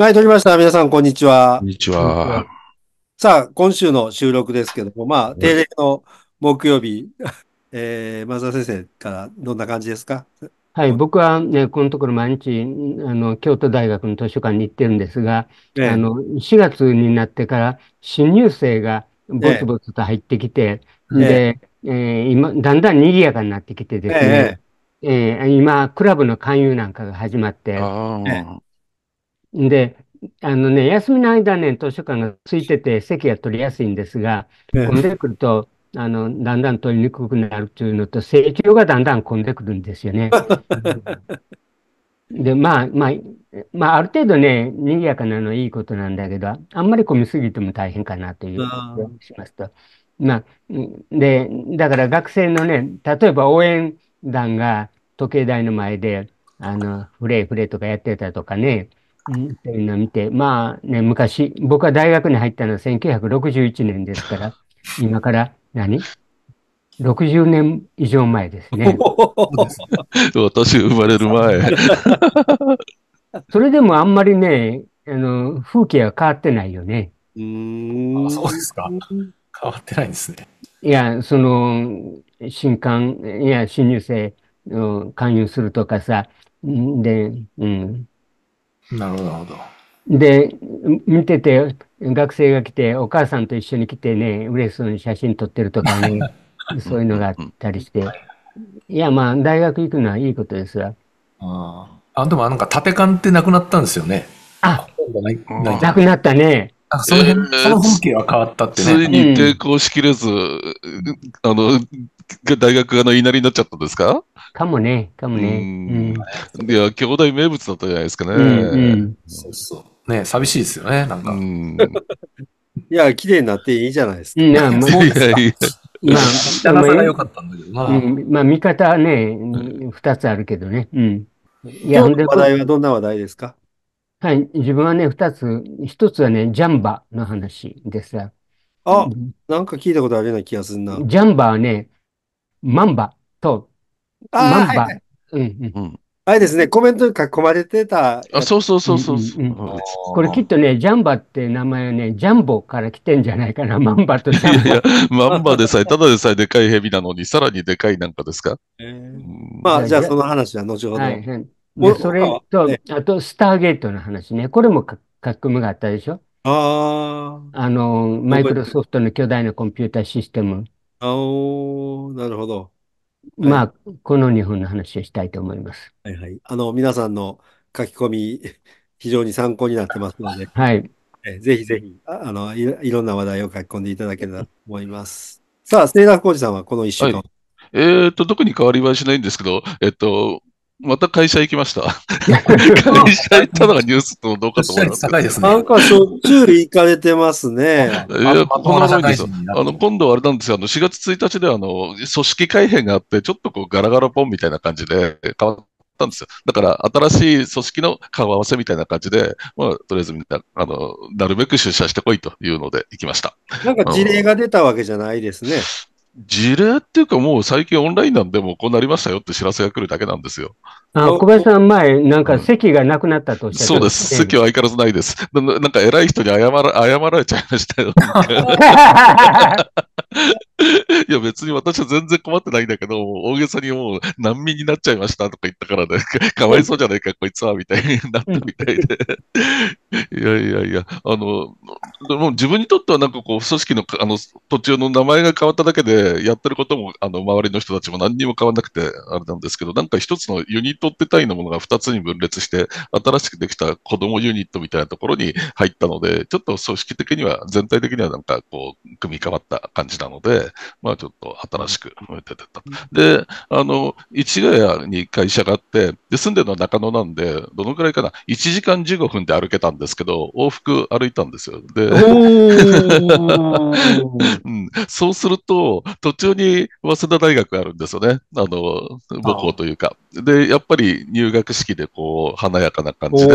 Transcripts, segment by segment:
はい、撮りました。皆さん、こんにちは。こんにちは。さあ、今週の収録ですけども、まあ、定例の木曜日、えー、松田先生からどんな感じですかはい、僕はね、このところ毎日、あの、京都大学の図書館に行ってるんですが、あの、4月になってから新入生がぼつぼつと入ってきて、で、えー、今、だんだん賑やかになってきてですね、えー、今、クラブの勧誘なんかが始まって、で、あのね、休みの間ね、図書館がついてて席が取りやすいんですが、混んでくると、あの、だんだん取りにくくなるというのと、成長がだんだん混んでくるんですよね。で、まあ、まあ、まあ、ある程度ね、賑やかなのはいいことなんだけど、あんまり混みすぎても大変かなという気がしますと。まあ、で、だから学生のね、例えば応援団が時計台の前で、あの、フレーフレーとかやってたとかね、っいうのを見て、まあね、昔、僕は大学に入ったのは1961年ですから、今から何 ?60 年以上前ですね。私生まれる前。それでもあんまりね、あの、風景は変わってないよね。うん。あ、そうですか。変わってないんですね。いや、その、新刊、いや、新入生を勧誘するとかさ、で、うん、なるほど、で、見てて、学生が来て、お母さんと一緒に来てね、嬉しそうに写真撮ってるとかね、そういうのがあったりして。いや、まあ、大学行くのはいいことですわ。ああ。でも、なんか、縦勘ってなくなったんですよね。あ、ななくなったね。あその辺、えー、その風景は変わったってね。ついに抵抗しきれず、うん、あの、大学がの言いなりになっちゃったんですかかもね、かもね。うん、いや、兄弟名物だったじゃないですかね。うんうん、そうそう。ね寂しいですよね、なんか。うん、いや、綺麗になっていいじゃないですか。うん、まあ、もう。まあ、旦那さが良かったんだけどな。まあ、見方ね、二つあるけどね。うん。いや、話題はどんな話題ですかはい、自分はね、二つ、一つはね、ジャンバの話ですが。あ、なんか聞いたことあるような気がするな。ジャンバはね、マンバとあンバはいはい、うんうん。あれですね、コメントに書き込まれてた。あ、そうそうそうそう、うんうん、これきっとね、ジャンバって名前はね、ジャンボから来てんじゃないかな、マンバとジャンバ。いや、マンバでさえ、ただでさえでかい蛇なのに、さらにでかいなんかですか、えー、まあ、じゃあその話は後ほど。はい、それと、ね、あと、スターゲートの話ね。これも書き込みがあったでしょああ。あの、マイクロソフトの巨大なコンピュータシステム。ああ、なるほど。まあ、この日本の話をしたいと思います。はいはい。あの、皆さんの書き込み、非常に参考になってますので、はい。えぜひぜひ、あのい、いろんな話題を書き込んでいただければと思います。さあ、ステイラコーさんはこの1週間、はいえー、っと、特に変わりはしないんですけど、えっと、また会社行きました。会社行ったのがニュースとどうかと思いますですね、なんかしょっちゅう行かれてますね。いや、こんなもんですよ。あの、今度あれなんですよ。あの、4月1日であの、組織改編があって、ちょっとこうガラガラポンみたいな感じで変わったんですよ。だから、新しい組織の顔合わせみたいな感じで、まあ、とりあえずみんな、あの、なるべく出社してこいというので行きました。なんか事例が出たわけじゃないですね。事例っていうかもう最近オンラインなんでもこうなりましたよって知らせが来るだけなんですよ。あ小林さん、前、なんか席がなくなったとおっしゃって、ね、そうです。席は相変わらずないです。ななんか偉い人に謝ら謝られちゃいましたよ。いや、別に私は全然困ってないんだけど、大げさにもう難民になっちゃいましたとか言ったからね、かわいそうじゃないか、こいつは、みたいになったみたいで。いやいやいや、あの、でも自分にとってはなんかこう、組織のあの途中の名前が変わっただけで、やってることも、あの、周りの人たちも何にも変わらなくて、あれなんですけど、なんか一つのユニッ取ってたいのものが2つに分裂して、新しくできた子供ユニットみたいなところに入ったので、ちょっと組織的には、全体的にはなんかこう、組み変わった感じなので、まあちょっと新しくめてた。で、あの、市ヶ谷に会社があって、で、住んでるのは中野なんで、どのくらいかな、1時間15分で歩けたんですけど、往復歩いたんですよ。で、うん、そうすると、途中に早稲田大学があるんですよね。あの、母校というか。で、やっっぱり入学式でこう、華やかな感じで、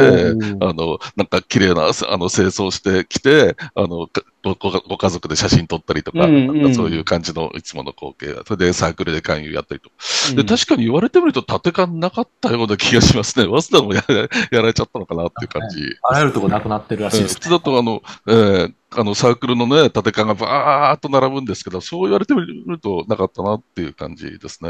あの、なんか綺麗な、あの、清掃してきて、あの、ごご家族で写真撮ったりとか、うんうん、なんかそういう感じのいつもの光景それでサークルで勧誘やったりとか、うん、で、確かに言われてみると縦感なかったような気がしますね。早稲田もやられちゃったのかなっていう感じ。あらゆるとこなくなってるらしいです、ね、普通だとあの、えー、あの、サークルのね、て替えがばーっと並ぶんですけど、そう言われてみるとなかったなっていう感じですね。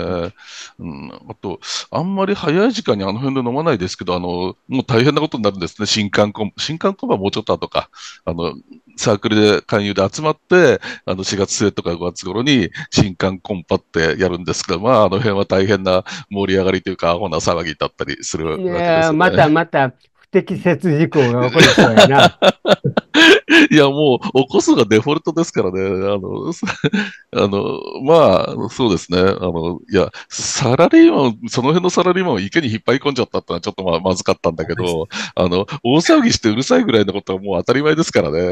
うん。あと、あんまり早い時間にあの辺で飲まないですけど、あの、もう大変なことになるんですね。新刊コン、新刊コンはもうちょっと後か。あの、サークルで勧誘で集まって、あの4月末とか5月頃に新刊コンパってやるんですが、まああの辺は大変な盛り上がりというか、アホな騒ぎだったりするわけです、ね、いやまたまた、適切事項が起こりそうやな。いや、もう、起こすがデフォルトですからね。あの、あの、まあ、そうですね。あの、いや、サラリーマン、その辺のサラリーマンを池に引っ張り込んじゃったってのはちょっとまあまずかったんだけど、あの、大騒ぎしてうるさいぐらいのことはもう当たり前ですからね。い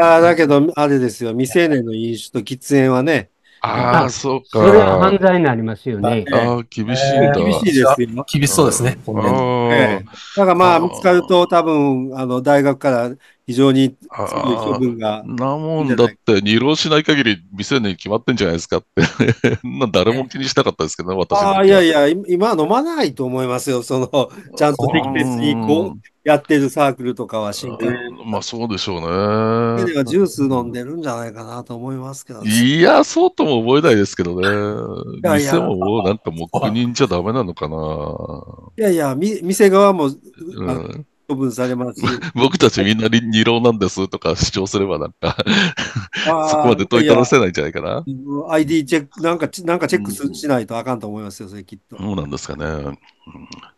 やだけど、あれですよ、未成年の飲酒と喫煙はね、ああ、そうか。それは犯罪になりますよね。ああ、厳しいんだ、厳しいですよ。厳しそうですね。ええ、だからまあ、見つかると多分、あの、大学から非常に強いが。なもんだって、二浪しない限り店に決まってんじゃないですかって 誰も気にしなかったですけどね、私あいやいや、今飲まないと思いますよ。その、ちゃんと適切にこう、やってるサークルとかは真剣まあそうでしょうね。はジュース飲んでるんじゃないかなと思いますけど、ね、いや、そうとも思えないですけどね。いや店ももうなんか黙認じゃダメなのかな。いやいや、店側も、うん処分されます。僕たちみんな二郎なんですとか主張すればなんかそこまで問いただせないんじゃないかな。ID チェック、なんか、なんかチェックしないとあかんと思いますよ、それきっと。そうなんですかね。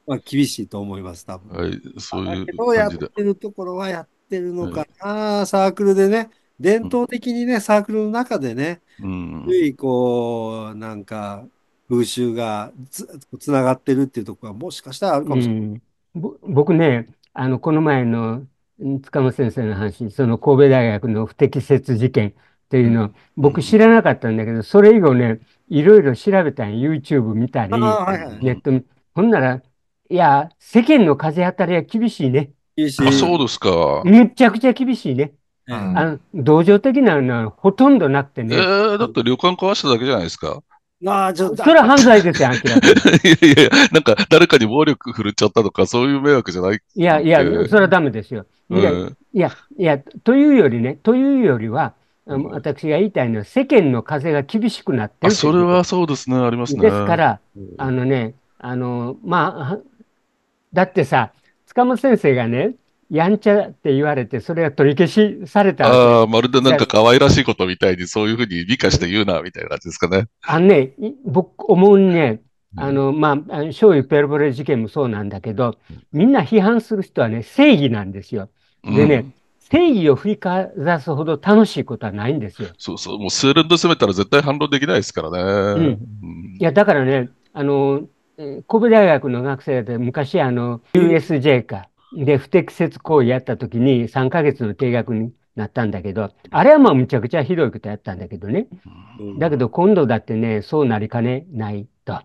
まあ、厳しいと思います、多分。はい、そういう感やってるところはやってるのかな、はい、サークルでね。伝統的にね、サークルの中でね、うん、いこう、なんか、風習がつながってるっていうところはもしかしたらあるかもしれない。うん、僕ね、あの、この前の塚本先生の話、その神戸大学の不適切事件っていうの、僕知らなかったんだけど、それ以後ね、いろいろ調べたん YouTube 見たり、ネット見、ほんなら、いや、世間の風当たりは厳しいね。厳しい。そうですか。めちゃくちゃ厳しいね。うん、あの同情的なのはほとんどなくてね。えー、だって旅館壊しただけじゃないですか。ああ、ちょっと。それは犯罪ですよ、明らかに。いやいや、なんか誰かに暴力振るっちゃったとか、そういう迷惑じゃないいやいや、それはダメですよ。いや、うん、いや、いや、というよりね、というよりは、私が言いたいのは、世間の風が厳しくなってるそれはそうですね、ありますね。ですから、あのね、あの、まあ、だってさ、塚本先生がね、やんちゃって言われて、それが取り消しされた。ああ、まるでなんか可愛らしいことみたいに、そういうふうに美化して言うな、みたいな感じですかね。あのね、僕、思うにね、あの、まあ、醤油ペロボレ事件もそうなんだけど、みんな批判する人はね、正義なんですよ。でね、うん正義を振りかざすほど楽しいことはないんですよ。そうそう、もうーレンで攻めたら絶対反論できないですからね。うん、いや、だからね、あの、神戸大学の学生で昔、あの、USJ か、で、不適切行為やった時に3ヶ月の定額になったんだけど、あれはまあむちゃくちゃひどいことやったんだけどね。だけど今度だってね、そうなりかねないと。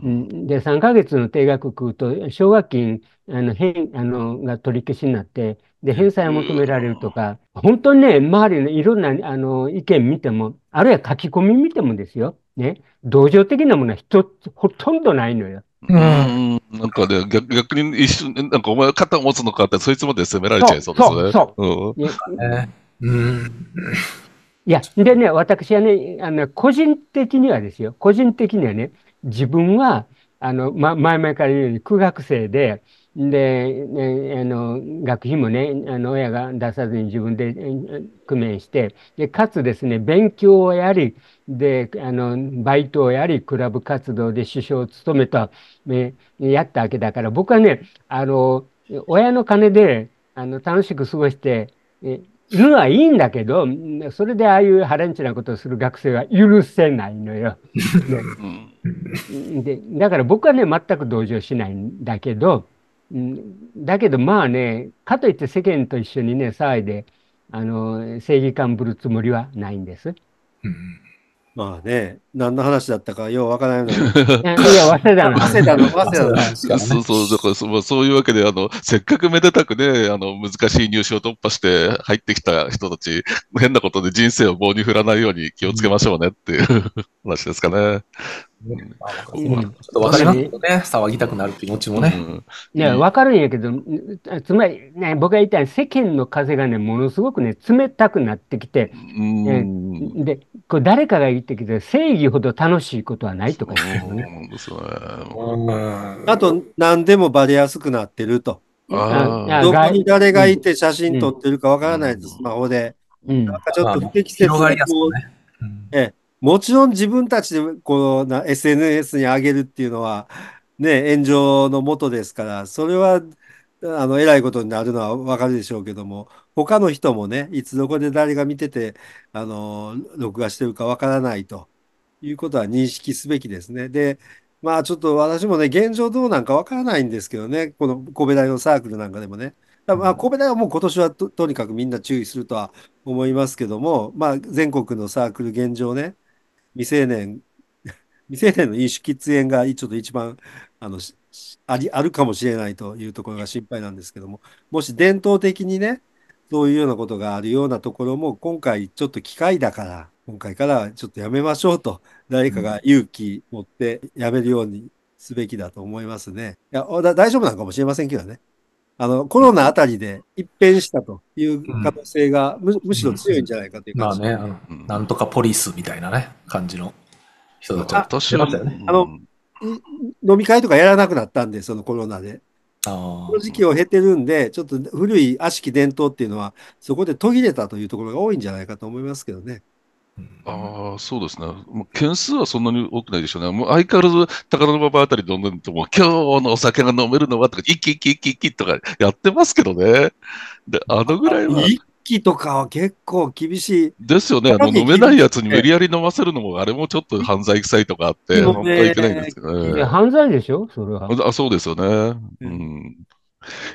で、3ヶ月の定額食うと、奨学金あの返あのが取り消しになって、で、返済を求められるとか、本当にね、周りのいろんなあの意見見ても、あるいは書き込み見てもですよ、ね、同情的なものは一つ、ほとんどないのよ。うん、なんかね、逆逆に一瞬、なんかお前肩を持つのかって、そいつまで責められちゃいそうですね。そうそう、うん、いや、でね、私はね、あの、個人的にはですよ、個人的にはね、自分は、あの、ま、前々から言うように、苦学生で、で、ね、あの学費もねあの親が出さずに自分で工面してでかつですね勉強をやりであのバイトをやりクラブ活動で首相を務めた、ね、やったわけだから僕はねあの親の金であの楽しく過ごしていのはいいんだけど、それでああいうハレンチなことをする学生は許せないのよ。ね、でだから僕はね、全く同情しないんだけど、だけどまあね、かといって世間と一緒にね、騒いで、あの、正義感ぶるつもりはないんです。うん、まあね、何の話だったかようわからないのに。いや、早稲田の。早稲田の、早稲田のそうそう、だからそ、そういうわけで、あの、せっかくめでたくね、あの、難しい入試を突破して入ってきた人たち、変なことで人生を棒に振らないように気をつけましょうねっていう 話ですかね。うん、ちょっとわかりますよね。騒ぎたくなる気持ちもね。いや、わかるんやけど、つまり、ね、僕が言いたい世間の風がね、ものすごくね、冷たくなってきて、で、こう誰かが言ってきて、正義ほど楽しいことはないとかね。あと、何でもバレやすくなってると。どこに誰がいて写真撮ってるかわからないです、スマホで。なんかちょっと不適切な、ねえもちろん自分たちでこのな SNS に上げるっていうのは、ね、炎上のもとですから、それはあの、偉いことになるのはわかるでしょうけども、他の人もね、いつどこで誰が見てて、あの、録画してるかわからないということは認識すべきですね。で、まあちょっと私もね、現状どうなんかわからないんですけどね、この神戸大のサークルなんかでもね。まあ、神戸大はもう今年はととにかくみんな注意するとは思いますけども、まあ全国のサークル現状ね、未成年、未成年の飲酒喫煙がちょっと一番あのありあるかもしれないというところが心配なんですけども、もし伝統的にね、そういうようなことがあるようなところも、今回ちょっと機会だから、今回からちょっとやめましょうと、誰かが勇気持ってやめるようにすべきだと思いますね。いや大丈夫なのかもしれませんけどね。あの、コロナあたりで一変したという可能性がむ,、むしろ強いんじゃないかという感じ、まあね、あのなんとかポリスみたいなね、感じの人たちが。年の、ね、あの、飲み会とかやらなくなったんで、そのコロナで。この時期を経てるんで、ちょっと古い悪しき伝統っていうのは、そこで途切れたというところが多いんじゃないかと思いますけどね。ああ、そうですね。もう件数はそんなに多くないでしょうね。もう相変わらず高田馬場あたり飲んでると、もう今日のお酒が飲めるのはとか、一気一気一気一気とかやってますけどね。で、あのぐらいは。一気とかは結構厳しい。ですよね。あの飲めないやつに無理やり飲ませるのも、あれもちょっと犯罪臭いとかあって、本当はいけないんですけどね。犯罪でしょそれは。あそうですよね。うん。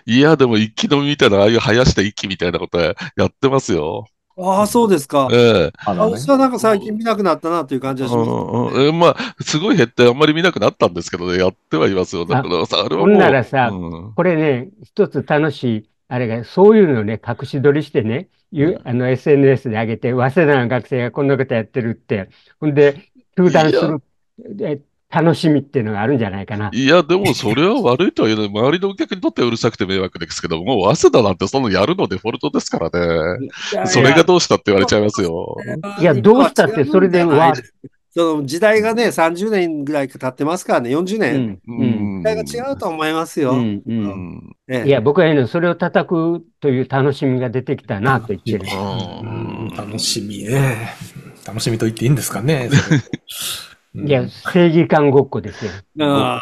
いや、でも一気飲みみたいな、ああいう生やした一気みたいなことやってますよ。ああ、そうですか。ええあ私はなんか最近見なくなったなという感じがします。ね。うんえまあ、すごい減ってあんまり見なくなったんですけどね、やってはいますよ。だからさ、あれはほもうんならさ、うんこれね、一つ楽しい、あれが、そういうのをね、隠し撮りしてね、ゆあの SNS で上げて、早稲田の学生がこんなことやってるって、ほんで、中談する、楽しみっていうのがあるんじゃないかな。いや、でもそれは悪いとは言えない。周りのお客にとってはうるさくて迷惑ですけども、う早稲田なんてそのやるのデフォルトですからね。それがどうしたって言われちゃいますよ。いや、どうしたってそれでわ。その時代がね、30年ぐらい経ってますからね、40年。うん時代が違うと思いますよ。うんいや、僕はそれを叩くという楽しみが出てきたなと言ってる。楽しみ、え楽しみと言っていいんですかね。いや、正義感ごっこですよ。あ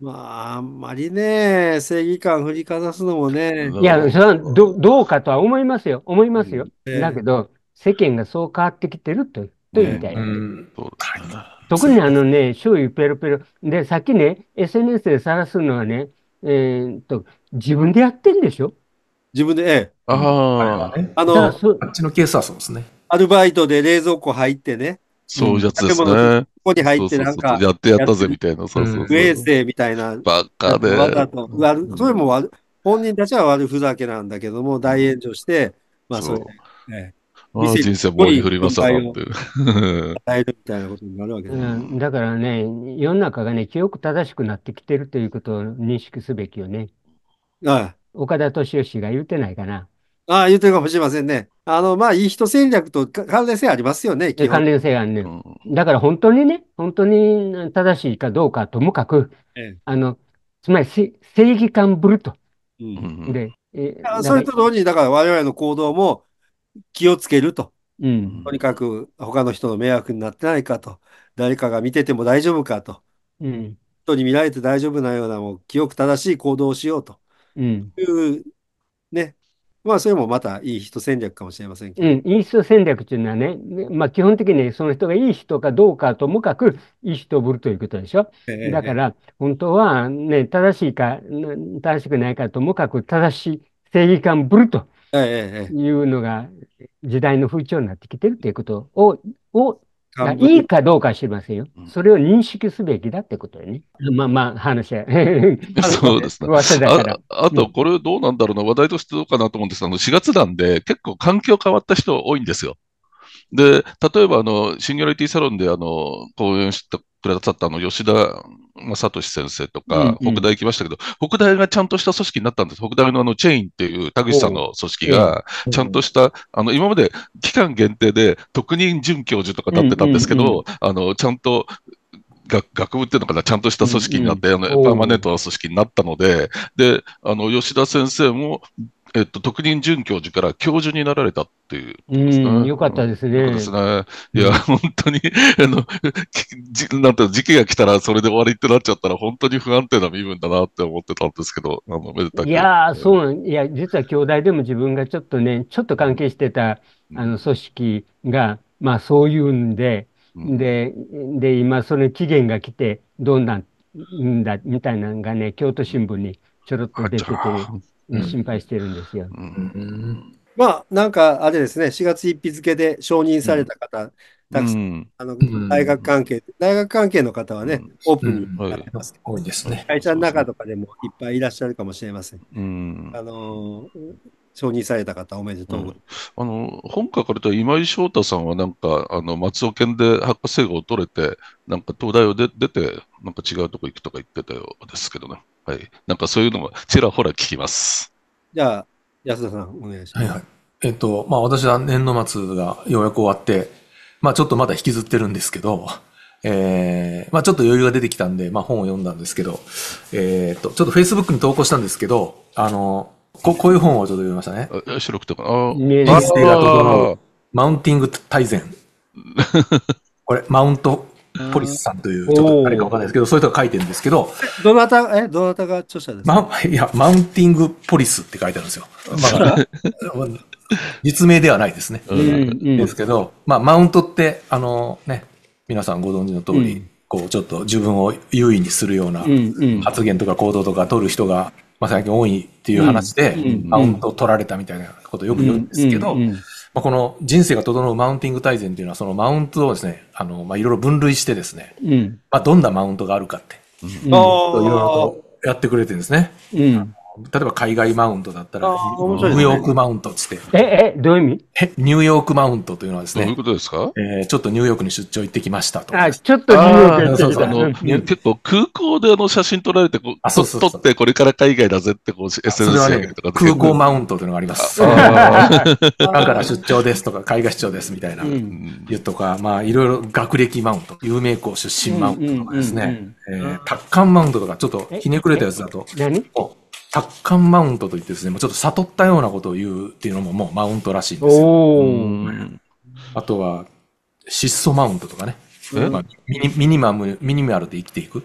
まあ、あんまりね、正義感振りかざすのもね。いや、それはどどうかとは思いますよ。思いますよ。だけど、世間がそう変わってきてるとと言いたい。特にあのね、周囲ペロペロ。で、さっきね、SNS で晒すのはね、えー、っと、自分でやってんでしょ自分で、ええ。ああ。あの、あっちのケースはそうですね。アルバイトで冷蔵庫入ってね、そういうやつですね。ここに入ってなんか。やってやったぜみたいな。そうそうそう衛生みたいな。ばっかで。わざと。それも悪、本人たちは悪ふざけなんだけども、大炎上して、まあそう。人生もう振りまさる。って。与えるみたいなことになるわけだ,、うん、だからね、世の中がね、記憶正しくなってきてるということを認識すべきよね。ああ岡田敏夫氏が言うてないかな。ああ、言ってるかもしれませんね。あの、まあ、いい人戦略と関連性ありますよね、関連性があるね、うん。だから本当にね、本当に正しいかどうかともかく、ええ、あの、つまり正義感ぶると。それと同時に、だから我々の行動も気をつけると。うん、とにかく他の人の迷惑になってないかと、誰かが見てても大丈夫かと、うん、人に見られて大丈夫なようなもう記憶正しい行動をしようと、うん、いう、ね、まあ、それもまたいい人戦略かもしれませんけど。うん、いい人戦略というのはね、まあ、基本的にその人がいい人かどうかともかくいい人をぶるということでしょ。えだから、本当は、ね、正しいか、正しくないかともかく正しい正義感ぶるというのが時代の風潮になってきてるということを、をいいかどうかは知りませんよ。それを認識すべきだってことよね。まあまあ、話は。そうですね。ああと、これどうなんだろうな、話題としてどうかなと思うんですあの4月なんで結構環境変わった人多いんですよ。で、例えば、あの、シンギュラリティサロンで、あの、講演したくださったあの吉田正聡先生とか、北大行きましたけど、北大がちゃんとした組織になったんです。北大のあのチェインっていう田口さんの組織が、ちゃんとした、あの、今まで期間限定で特任准教授とか立ってたんですけど、あの、ちゃんと、学学部っていうのかな、ちゃんとした組織になって、うんうん、あのパーマネントな組織になったので、で、あの、吉田先生もえっと、特任准教授から教授になられたっていう、ね、うん、よかったですね。そうですね。いや、本当に、あの、じなんて時期が来たらそれで終わりってなっちゃったら、本当に不安定な身分だなって思ってたんですけど、あの、めでたく。いやそうなん、いや、実は兄弟でも自分がちょっとね、ちょっと関係してた、あの、組織が、まあ、そういうんで、で、で、今、その期限が来て、どうなんだ、みたいなのがね、京都新聞にちょろっと出てて、心配してるんですよ。まあ、なんかあれですね、4月1日付で承認された方、たくさん、あの大学関係、大学関係の方はね、オープンになってます、多いですね。会社の中とかでもいっぱいいらっしゃるかもしれません。あの承認された方、おめでとう、うん、あの本書かれた今井翔太さんは、なんかあの松尾県で博士号を取れて、なんか東大をで出て、なんか違うとこ行くとか言ってたようですけどね。はい。なんかそういうのもちらほら聞きます。じゃあ、安田さん、お願いします。はいはい。えっと、まあ私は年度末がようやく終わって、まあちょっとまだ引きずってるんですけど、えー、まあちょっと余裕が出てきたんで、まあ本を読んだんですけど、えー、っと、ちょっと Facebook に投稿したんですけど、あの、ここういう本をちょっと読みましたね。白くとか。ああ。マウンティング大全。これ、マウントポリスさんという、ちょっと誰かわかんないですけど、そういう人が書いてるんですけど。どなた、え、どなたが著者ですか、いや、マウンティングポリスって書いてあるんですよ。まあ、実名ではないですね。ですけど、まあ、マウントって、あのね、皆さんご存知の通り、うん、こう、ちょっと自分を優位にするような発言とか行動とか取る人が、まあ、最近多いっていう話で、マウント取られたみたいなことよく言うんですけど、まあ、この人生が整うマウンティング大全というのは、そのマウントをですね、あの、まあ、いろいろ分類してですね、うん、まあ、どんなマウントがあるかって、いろいろとやってくれてるんですね。うん、例えば海外マウントだったら、ニューヨークマウントつって。え、え、どういう意味え、ニューヨークマウントというのはですね。どういうことですかえー、ちょっとニューヨークに出張行ってきましたと。あ、ちょっとニューヨークに出張行ってきました。結構空港であの写真撮られて、こう、そうそうそう撮ってこれから海外だぜってこう SNS 上げるとか、ね、空港マウントというのがあります。だから出張ですとか、海外出張ですみたいな、うん、言うとか、まあいろいろ学歴マウント、有名校出身マウントとかですね。え、タッカンマウントとか、ちょっとひねくれたやつだと。何達観マウントといってですね、もうちょっと悟ったようなことを言うっていうのももうマウントらしいんですよ。あとは、質素マウントとかね。まあ、ミニミニマム、ミニマルで生きていく。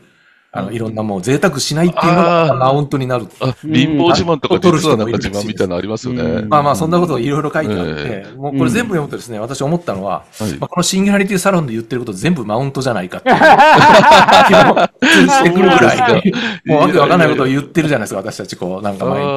あの、いろんなもう贅沢しないっていうのがマウントになる。あ、貧乏自慢とか取るなんか自慢みたいなのありますよね。まあまあ、そんなことをいろいろ書いてあって、もうこれ全部読むとですね、私思ったのは、このシンギュラリティサロンで言ってること全部マウントじゃないかっていう もうわけわかんないことを言ってるじゃないですか、私たちこう、なんか前に。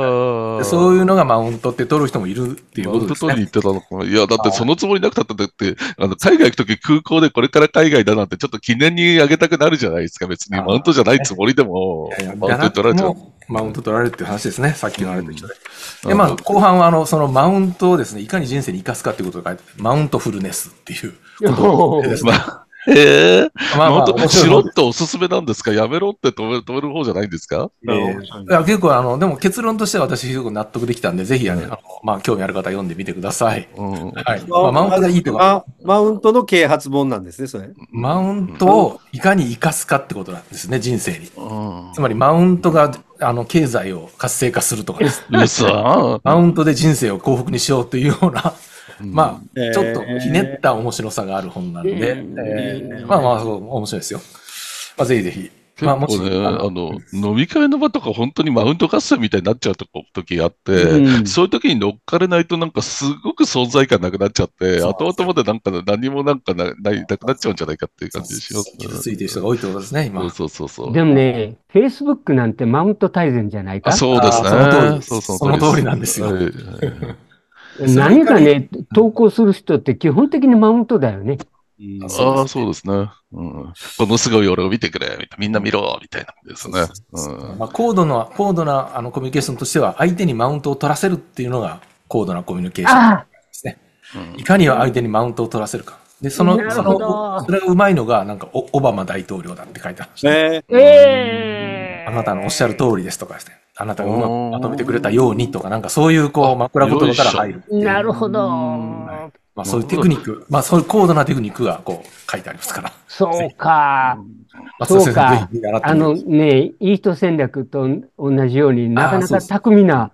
そういうのがマウントって取る人もいるっていうことですね。マウント取りに行ってたのかいや、だってそのつもりなくたって、って、あの海外行くとき空港でこれから海外だなんてちょっと記念にあげたくなるじゃないですか、別に。マウントじゃないないつもりでも、やいやマウント取られちゃう。マウント取られるっていう話ですね、さっきのあれで。うん、で、まあ、後半は、あの、そのマウントをですね、いかに人生に生かすかっていうことがマウントフルネスっていうことです、ね。まあええ。まあ、まあ、本当、しろっておすすめなんですかやめろって止め止める方じゃないんですか、えー、いや結構、あの、でも結論としては私、すごく納得できたんで、ぜひ、あの、うん、まあ、興味ある方読んでみてください。うん、はい。まあ、マウントがいいとか。マウントの啓発本なんですね、それ。マウントをいかに生かすかってことなんですね、人生に。うん、つまり、マウントが、あの、経済を活性化するとかです、マウントで人生を幸福にしようというようなまあ、ちょっとひねった面白さがある本なので、まあまあ、面白いですよ。まあ、ぜひぜひ。まあ、もし、ね、あの、飲み会の場とか本当にマウント合戦みたいになっちゃうとこ時があって、うん、そういう時に乗っかれないとなんかすごく存在感なくなっちゃって、後々までなんか何もなんかなななくなっちゃうんじゃないかっていう感じしょ。すね。傷ついてる人が多いってことですね、今。そうそうそうでもね、フェイスブックなんてマウント大全じゃないかそうですね。その通りその通りなんですよ。はいはい何かね、投稿する人って基本的にマウントだよね。うん、ああ、そうですね。うん、このすごい俺を見てくれ、みんな見ろ、みたいなですね。まあ、高度な、高度なあのコミュニケーションとしては、相手にマウントを取らせるっていうのが高度なコミュニケーションですね。いかに相手にマウントを取らせるか。で、その、その、それがうまいのが、なんかオ、オバマ大統領だって書いてあるんですね。ええーあなたのおっしゃる通りですとかして、あなたがうまくまとめてくれたようにとか、なんかそういうこう枕言葉から入る。なるほど。まあそういうテクニック、まあそういう高度なテクニックがこう書いてありますから。そうか。あ、そうか。あのね、いい人戦略と同じように、なかなか巧みな、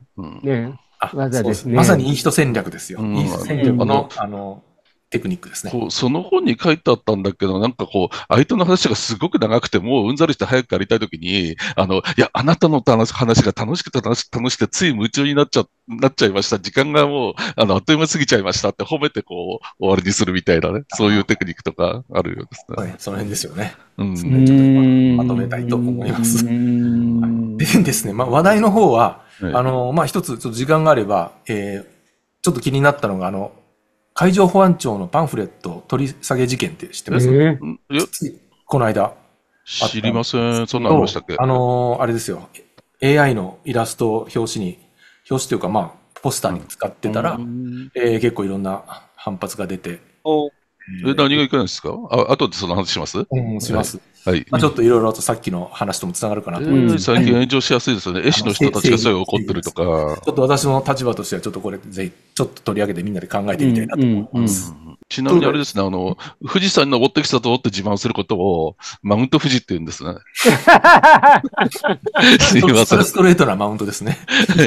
技ですね。まさにいい人戦略ですよ。いい人戦略の、あの、テクニックですね。そうその本に書いてあったんだけど、なんかこう、相手の話がすごく長くて、もううんざりして早く帰りたいときに、あの、いや、あなたの話が楽しくて楽し楽しくて、つい夢中になっちゃ、なっちゃいました。時間がもう、あの、あっという間過ぎちゃいましたって褒めてこう、終わりにするみたいなね、そういうテクニックとかあるようですね。はい、その辺ですよね。うん。ちょっとまとめたいと思います。はい、でですね、まあ話題の方は、はい、あの、まあ一つ、ちょっと時間があれば、えー、ちょっと気になったのが、あの、海上保安庁のパンフレット取り下げ事件って知ってます、えー、この間。知りません。そんなありましたっけあのー、あれですよ。AI のイラストを表紙に、表紙というかまあ、ポスターに使ってたら、うん、えー、結構いろんな反発が出て、え何がいかないですかあ後でその話しますうん、します。はい。まあ、ちょっといろいろとさっきの話ともつながるかなと思います、最近炎上しやすいですよね。絵師の人たちがそういう怒ってるとか。ちょっと私の立場としては、ちょっとこれ、ぜひ、ちょっと取り上げてみんなで考えてみたいなと思います。うんうん、ちなみにあれですね、あの、富士山に登ってきたとって自慢することを、マウント富士って言うんですね。すいません。ストレートなマウントですね。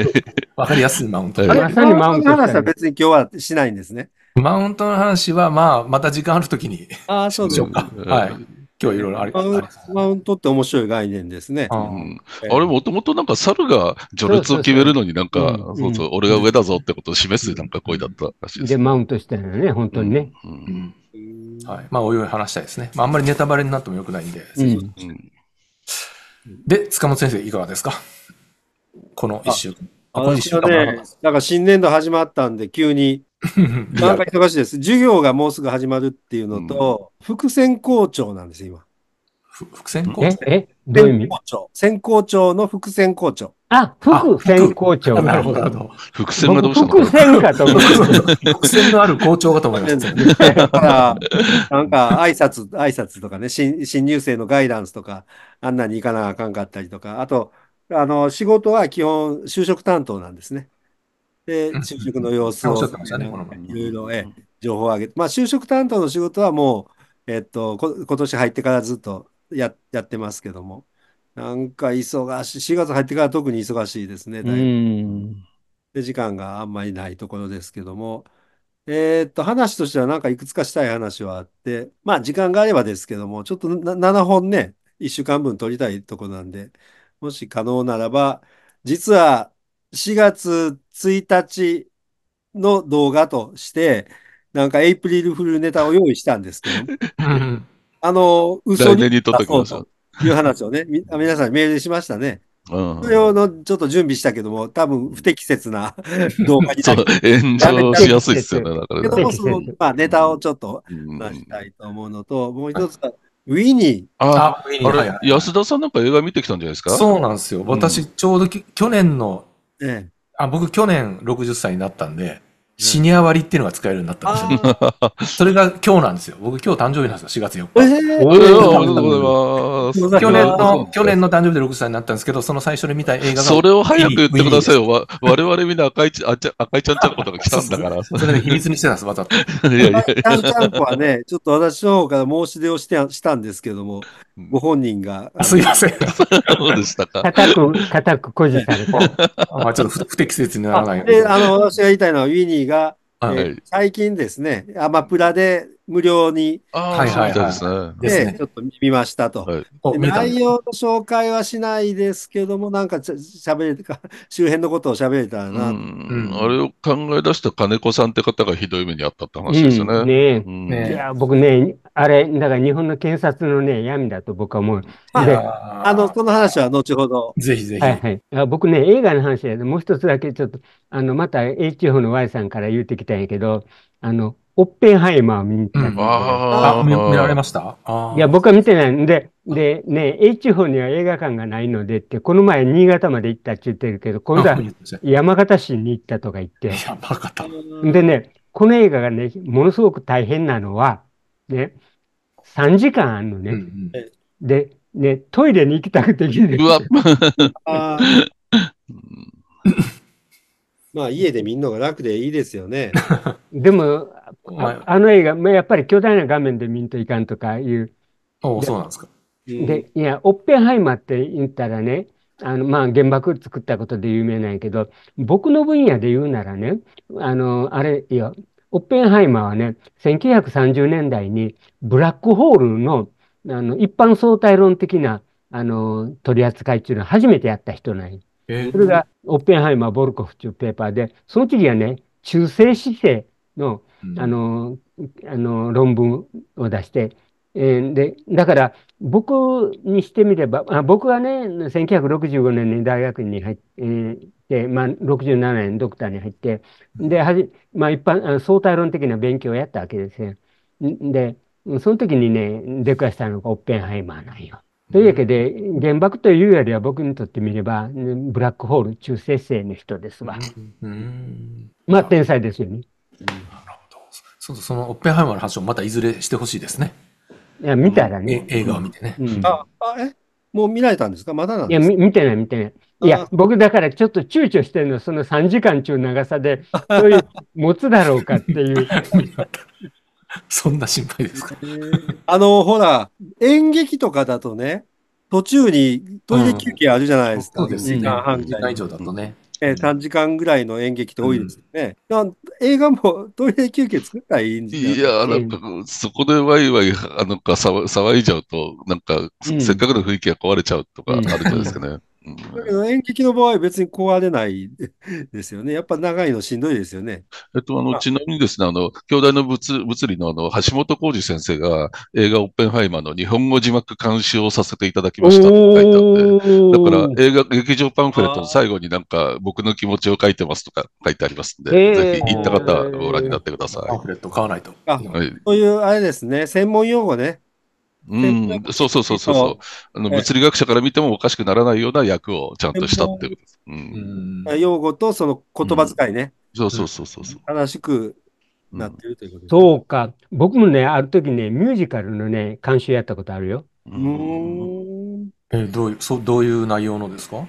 わかりやすいマウント。わかりやすいマウント。別に今日はしないんですね。マウントの話は、まあ、また時間あるときに。ああ、そうですか。はい。今日いろいろありマウントって面白い概念ですね。あれ、もともとなんか猿が序列を決めるのになんか、そうそう、俺が上だぞってことを示すなんか声だったらしいです。で、マウントしたよね、本当にね。はい。まあ、おいおい話したいですね。まあ、あんまりネタバレになってもよくないんで。で、塚本先生、いかがですかこの一週間。あ、こ一週なんか新年度始まったんで、急になんか忙しいです。授業がもうすぐ始まるっていうのと、うん、副専校長なんですよ、今。副専校長えどういう意味専校長の副専校長。あ、副専校長。なるほど。副専がどうしたの副専かと思副専のある校長かと思いました。だから、なんか挨拶、挨拶とかね新、新入生のガイダンスとか、あんなに行かなあかんかったりとか、あと、あの、仕事は基本就職担当なんですね。で、就職の様子を、いろいろ、え、情報を上げて、まあ、就職担当の仕事はもう、えっと、こ今年入ってからずっとややってますけども、なんか忙しい、4月入ってから特に忙しいですね、だいぶ。で、時間があんまりないところですけども、えー、っと、話としてはなんかいくつかしたい話はあって、まあ、時間があればですけども、ちょっと7本ね、1週間分取りたいとこなんで、もし可能ならば、実は4月1日の動画として、なんかエイプリルフルネタを用意したんですけど、あの、嘘ににという話をね、皆さんメールしましたね。うん、それをのちょっと準備したけども、多分不適切な 動画になる。炎上しやすいですよね、だから、ね。けども、その、まあ、ネタをちょっと出したいと思うのと、うん、もう一つは、ウィニー。あウィニー。あれ、安田さんなんか映画見てきたんじゃないですかそうなんですよ。私、ちょうど、去年の、あ僕去年60歳になったんで、シニア割っていうのが使えるようになったんですよ。それが今日なんですよ。僕今日誕生日なんですよ、4月4日。えー、おめでとうございます。去年の、去年の誕生日で60歳になったんですけど、その最初に見た映画が。それを早く言ってくださいよ。わ我々みんな赤いちあちゃ赤いちゃんちゃんことが来たんだから。それで秘密にしてたんです、わざと。いやいやいや。ちゃんちゃんこはね、ちょっと私の方から申し出をしてしたんですけども、ご本人が。すいません。どうでしたか。叩く、叩く誇示されま あちょっと不適切にならないで。あの、私が言いたいのは、ウィニーが、最近ですね、アマプラで無料に、はいはいはい、で、ね、ちょっと見ましたと、内容の紹介はしないですけども、なんかしゃべれか 周辺のことをしゃべれたらな、あれを考え出した金子さんって方がひどい目にあったって話ですよね。ねういや、僕ね、あれ、だから日本の検察のね、闇だと僕は思う。ああの、この話は後ほど。ぜひぜひ。はいはい、僕ね、映画の話で、もう一つだけちょっと、あの、また h 方の Y さんから言うてきたんやけど、あの、オッペンハイマー見に行った、うん、ああ見られましたいや、僕は見てないんで、で、ね、H には映画館がないのでって、この前新潟まで行ったって言ってるけど、今度は山形市に行ったとか言って。山形。でね、この映画がね、ものすごく大変なのは、ね、3時間あるのね。うんうん、で、ね、トイレに行きたくてきてうわ まあ家で見るのが楽でいいですよね。でも、ああの映画、やっぱり巨大な画面で見んといかんとかいう。おそうなんですか。で、いや、オッペンハイマーって言ったらね、あの、まあ、原爆作ったことで有名なんやけど、僕の分野で言うならね、あの、あれよ、オッペンハイマーはね、1930年代にブラックホールのあの一般相対論的なあの取り扱いっていうのは初めてやった人なんや。それがオッペンハイマー・ボルコフっていうペーパーで、その次はね、中性子性の,、あの、うん、あの論文を出して、えー、でだから僕にしてみればあ僕はね1965年に大学に入っ、えー、で、まあ、67年ドクターに入って、で、はじ、まあ、一般、相対論的な勉強をやったわけですよ。で、その時にね、出くわしたのがオッペンハイマーなんよ。というわけで、原爆というよりは僕にとってみれば、ブラックホール中世性の人ですわ。うん、まあ、天才ですよね。なるほど。そうそのオッペンハイマーの話をまたいずれしてほしいですね。いや、見たらね。映画を見てね。うん、あ、あ、えもう見られたんですかまだなんですかいや、見てない、見てない。いや、僕だからちょっと躊躇してるの、その3時間中長さで、そういう、持つだろうかっていう。そんな心配ですか、あの、ほら、演劇とかだとね、途中にトイレ休憩あるじゃないですか。うん、そうですね。時間半ぐらい。以上だとね。えー、3時間ぐらいの演劇って多いですよね。うん、映画もトイレ休憩作ったらいいんですいや、あの、か、そこでワイワイ、あのか騒、騒いじゃうと、なんか、せっかくの雰囲気が壊れちゃうとかあるじゃないですかね。うん、だけど演劇の場合別に壊れないですよね。やっぱ長いのしんどいですよね。えっと、あの、ちなみにですね、あの、兄弟の物物理のあの、橋本浩二先生が映画オッペンハイマーの日本語字幕監修をさせていただきましたって書いてあって、だから映画、劇場パンフレットの最後になんか僕の気持ちを書いてますとか書いてありますんで、ぜひ行った方ご覧になってください。パンフレット買わないと。あ、はい、そういうあれですね、専門用語ね。うん、そうそうそうそう。あの物理学者から見てもおかしくならないような役をちゃんとしたってことです。うん、用語とその言葉遣いね。うん、そうそうそうそう。正しくなってるということです、ね、そうか。僕もね、ある時ね、ミュージカルのね、監修やったことあるよ。うん。え、どういう、そう、どういう内容のですか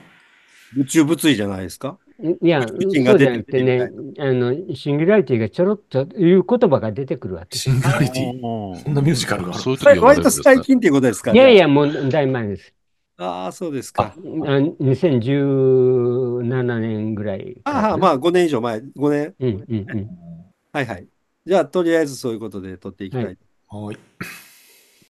宇宙物理じゃないですかいや、意そうじゃなくてね、あの、シンギュラリティがちょろっという言葉が出てくるわけ。シンギュラリティそんなミュージカルが。そういう時割と最近っていうことですか、ね、いやいや、もうだいぶ前です。ああ、そうですか。あ2017年ぐらい。ああ、まあ5年以上前、5年。うんうんうん。はいはい。じゃあ、とりあえずそういうことで撮っていきたい。はい